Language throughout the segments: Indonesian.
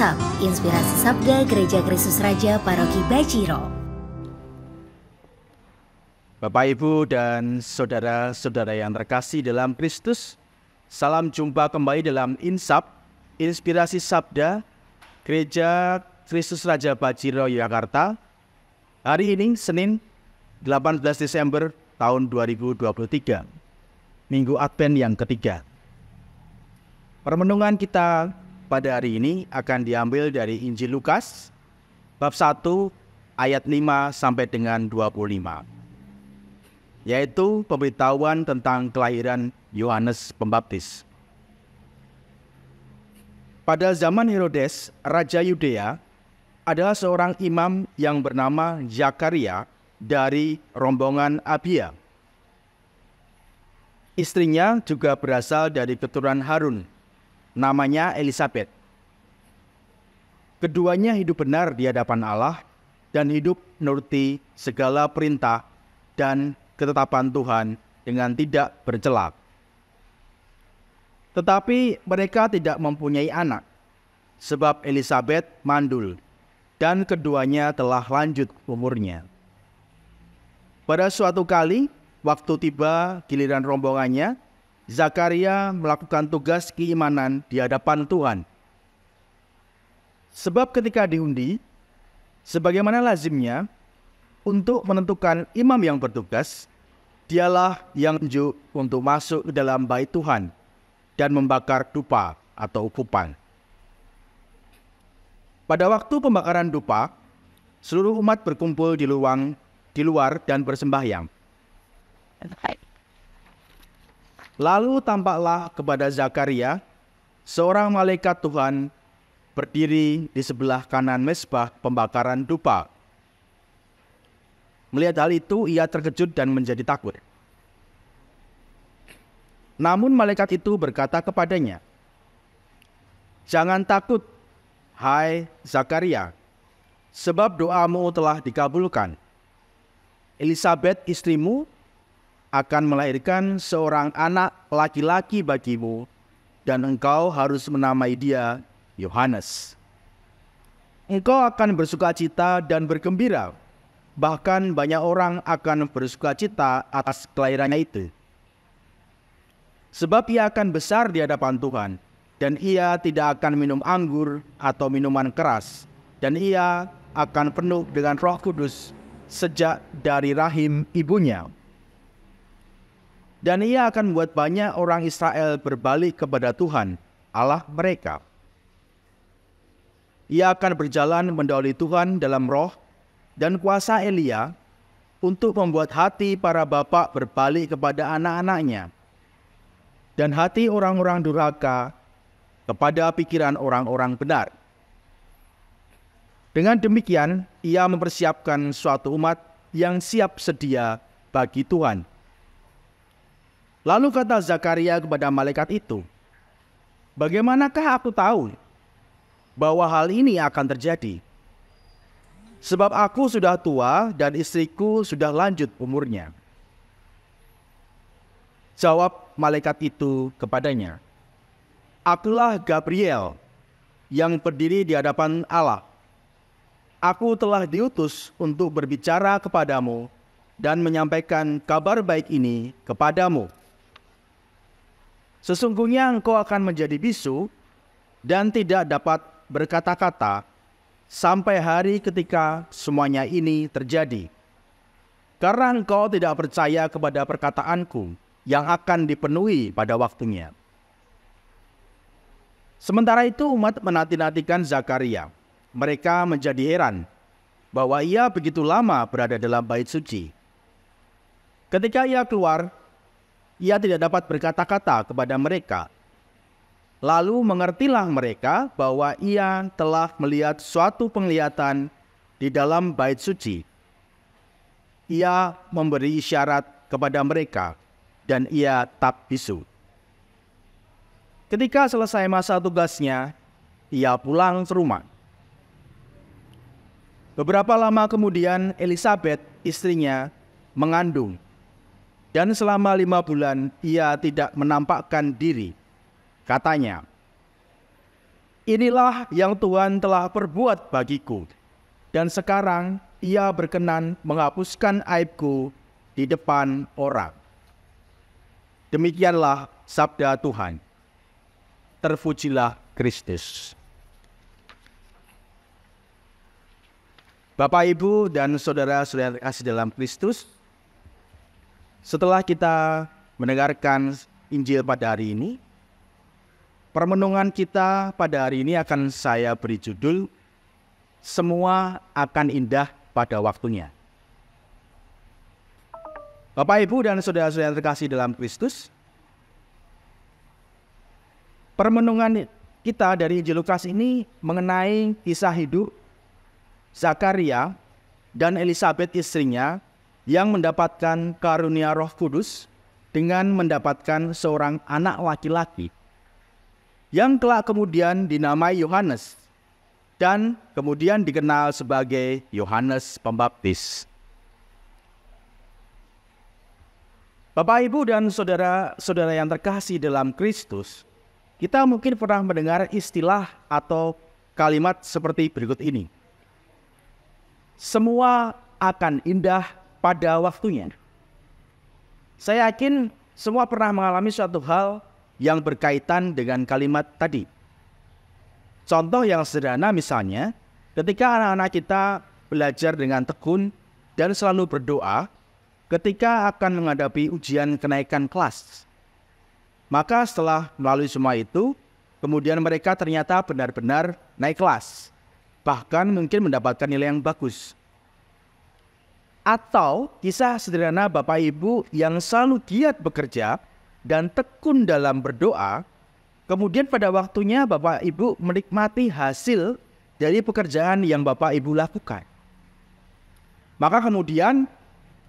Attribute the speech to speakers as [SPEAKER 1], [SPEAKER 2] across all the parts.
[SPEAKER 1] Asap, Inspirasi Sabda Gereja Kristus Raja Paroki Bajiro. Bapak, Ibu, dan saudara-saudara yang terkasih dalam Kristus, salam jumpa kembali dalam Insap, Inspirasi Sabda Gereja Kristus Raja Bajiro, Yogyakarta. Hari ini, Senin 18 Desember tahun 2023, Minggu Advent yang ketiga. Permenungan kita pada hari ini akan diambil dari Injil Lukas bab 1 ayat 5 sampai dengan 25. Yaitu pemberitahuan tentang kelahiran Yohanes Pembaptis. Pada zaman Herodes, Raja Yudea, adalah seorang imam yang bernama Zakaria dari rombongan Abia. Istrinya juga berasal dari keturunan Harun, namanya Elizabeth. Keduanya hidup benar di hadapan Allah dan hidup menuruti segala perintah dan ketetapan Tuhan dengan tidak bercelak. Tetapi mereka tidak mempunyai anak, sebab Elizabeth mandul, dan keduanya telah lanjut umurnya. Pada suatu kali, waktu tiba giliran rombongannya, Zakaria melakukan tugas keimanan di hadapan Tuhan. Sebab ketika diundi, sebagaimana lazimnya, untuk menentukan imam yang bertugas, dialah yang menunjuk untuk masuk ke dalam bait Tuhan dan membakar dupa atau kupan. Pada waktu pembakaran dupa, seluruh umat berkumpul di luang, di luar dan bersembahyang. Lalu tampaklah kepada Zakaria seorang malaikat Tuhan berdiri di sebelah kanan mesbah pembakaran dupa. Melihat hal itu, ia terkejut dan menjadi takut. Namun malaikat itu berkata kepadanya, Jangan takut, hai Zakaria, sebab doamu telah dikabulkan. Elisabeth istrimu akan melahirkan seorang anak laki-laki bagimu, dan engkau harus menamai dia Yohanes. Engkau akan bersuka cita dan bergembira, bahkan banyak orang akan bersuka cita atas kelahirannya itu. Sebab ia akan besar di hadapan Tuhan, dan ia tidak akan minum anggur atau minuman keras, dan ia akan penuh dengan roh kudus sejak dari rahim ibunya. Dan ia akan membuat banyak orang Israel berbalik kepada Tuhan, Allah mereka. Ia akan berjalan mendahului Tuhan dalam roh dan kuasa Elia untuk membuat hati para bapak berbalik kepada anak-anaknya dan hati orang-orang duraka kepada pikiran orang-orang benar. Dengan demikian, ia mempersiapkan suatu umat yang siap sedia bagi Tuhan. Lalu kata Zakaria kepada malaikat itu, Bagaimanakah aku tahu bahwa hal ini akan terjadi? Sebab aku sudah tua dan istriku sudah lanjut umurnya. Jawab malaikat itu kepadanya, Akulah Gabriel yang berdiri di hadapan Allah. Aku telah diutus untuk berbicara kepadamu dan menyampaikan kabar baik ini kepadamu. Sesungguhnya engkau akan menjadi bisu dan tidak dapat berkata-kata sampai hari ketika semuanya ini terjadi. Karena engkau tidak percaya kepada perkataanku yang akan dipenuhi pada waktunya. Sementara itu umat menanti-nantikan Zakaria. Mereka menjadi heran bahwa ia begitu lama berada dalam bait suci. Ketika ia keluar, ia tidak dapat berkata-kata kepada mereka. Lalu mengertilah mereka bahwa ia telah melihat suatu penglihatan di dalam bait suci. Ia memberi syarat kepada mereka dan ia tak bisu. Ketika selesai masa tugasnya, ia pulang ke rumah. Beberapa lama kemudian Elizabeth, istrinya, mengandung dan selama lima bulan ia tidak menampakkan diri. Katanya, Inilah yang Tuhan telah perbuat bagiku. Dan sekarang ia berkenan menghapuskan aibku di depan orang. Demikianlah sabda Tuhan. Terpujilah Kristus. Bapak, Ibu, dan saudara-saudara kasih dalam Kristus, setelah kita mendengarkan Injil pada hari ini, permenungan kita pada hari ini akan saya beri judul Semua akan indah pada waktunya. Bapak, Ibu, dan saudara-saudara terkasih dalam Kristus, permenungan kita dari Injil Lukas ini mengenai kisah hidup Zakaria dan Elizabeth istrinya yang mendapatkan karunia Roh Kudus dengan mendapatkan seorang anak laki-laki yang kelak kemudian dinamai Yohanes dan kemudian dikenal sebagai Yohanes Pembaptis. Bapak, Ibu, dan saudara-saudara yang terkasih dalam Kristus, kita mungkin pernah mendengar istilah atau kalimat seperti berikut ini: "Semua akan indah pada waktunya. Saya yakin semua pernah mengalami suatu hal yang berkaitan dengan kalimat tadi. Contoh yang sederhana misalnya, ketika anak-anak kita belajar dengan tekun dan selalu berdoa ketika akan menghadapi ujian kenaikan kelas. Maka setelah melalui semua itu, kemudian mereka ternyata benar-benar naik kelas. Bahkan mungkin mendapatkan nilai yang bagus. Atau kisah sederhana Bapak Ibu yang selalu giat bekerja dan tekun dalam berdoa, kemudian pada waktunya Bapak Ibu menikmati hasil dari pekerjaan yang Bapak Ibu lakukan. Maka kemudian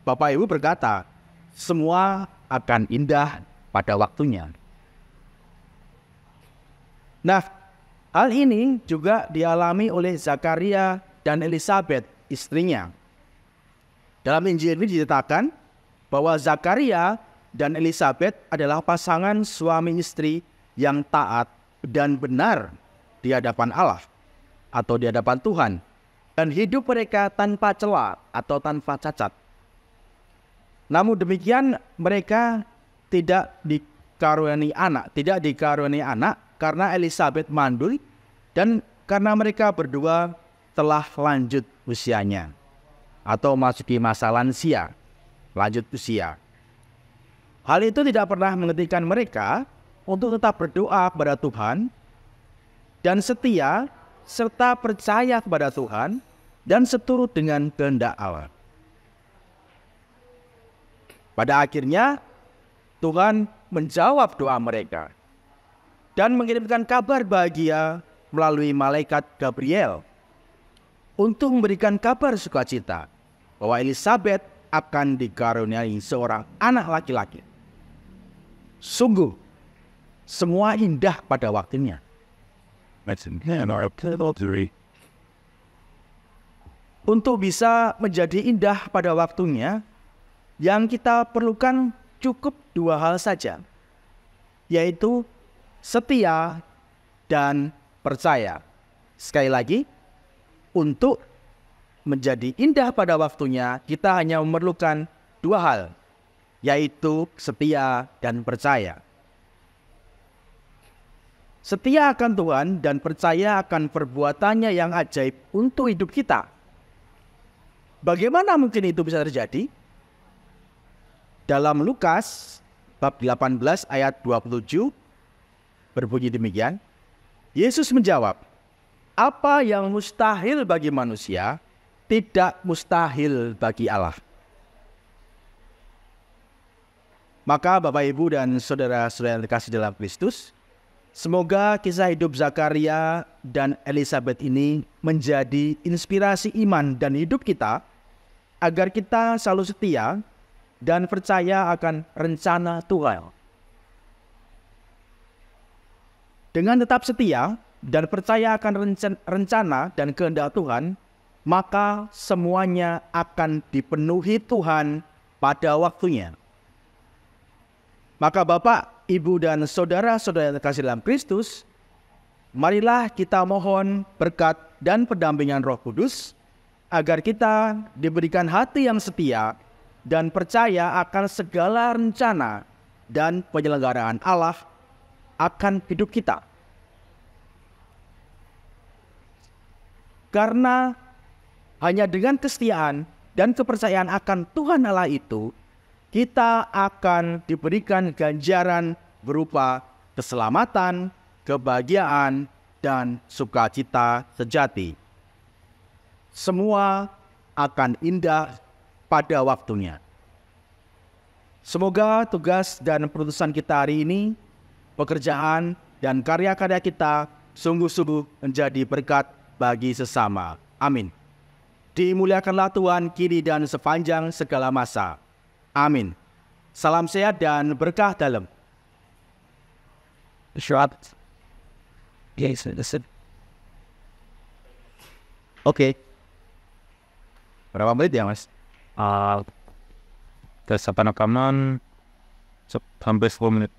[SPEAKER 1] Bapak Ibu berkata, semua akan indah pada waktunya. Nah, hal ini juga dialami oleh Zakaria dan Elizabeth, istrinya. Dalam Injil ini ditetapkan bahwa Zakaria dan Elizabeth adalah pasangan suami istri yang taat dan benar di hadapan Allah atau di hadapan Tuhan dan hidup mereka tanpa celah atau tanpa cacat. Namun demikian mereka tidak dikaruniai anak, tidak dikaruniai anak karena Elizabeth mandul dan karena mereka berdua telah lanjut usianya atau memasuki masa lansia, lanjut usia. Hal itu tidak pernah menghentikan mereka untuk tetap berdoa kepada Tuhan dan setia serta percaya kepada Tuhan dan seturut dengan kehendak Allah. Pada akhirnya Tuhan menjawab doa mereka dan mengirimkan kabar bahagia melalui malaikat Gabriel untuk memberikan kabar sukacita bahwa Elizabeth akan dikaruniai seorang anak laki-laki. Sungguh, semua indah pada waktunya. Untuk bisa menjadi indah pada waktunya, yang kita perlukan cukup dua hal saja, yaitu setia dan percaya. Sekali lagi, untuk menjadi indah pada waktunya, kita hanya memerlukan dua hal, yaitu setia dan percaya. Setia akan Tuhan dan percaya akan perbuatannya yang ajaib untuk hidup kita. Bagaimana mungkin itu bisa terjadi? Dalam Lukas bab 18 ayat 27 berbunyi demikian, Yesus menjawab, apa yang mustahil bagi manusia tidak mustahil bagi Allah. Maka Bapak Ibu dan saudara-saudara yang dikasih dalam Kristus, semoga kisah hidup Zakaria dan Elizabeth ini menjadi inspirasi iman dan hidup kita agar kita selalu setia dan percaya akan rencana Tuhan. Dengan tetap setia, dan percaya akan rencana dan kehendak Tuhan, maka semuanya akan dipenuhi Tuhan pada waktunya. Maka Bapak, Ibu, dan Saudara-saudara yang terkasih dalam Kristus, marilah kita mohon berkat dan pendampingan roh kudus, agar kita diberikan hati yang setia dan percaya akan segala rencana dan penyelenggaraan Allah akan hidup kita Karena hanya dengan kesetiaan dan kepercayaan akan Tuhan Allah itu, kita akan diberikan ganjaran berupa keselamatan, kebahagiaan, dan sukacita sejati. Semua akan indah pada waktunya. Semoga tugas dan perutusan kita hari ini, pekerjaan dan karya-karya kita sungguh-sungguh menjadi berkat bagi sesama. Amin. Dimuliakanlah Tuhan kini dan sepanjang segala masa. Amin. Salam sehat dan berkah dalam. Yes, Oke. Okay. Berapa menit ya, Mas? Uh, Tersapa nakaman sampai 10 menit.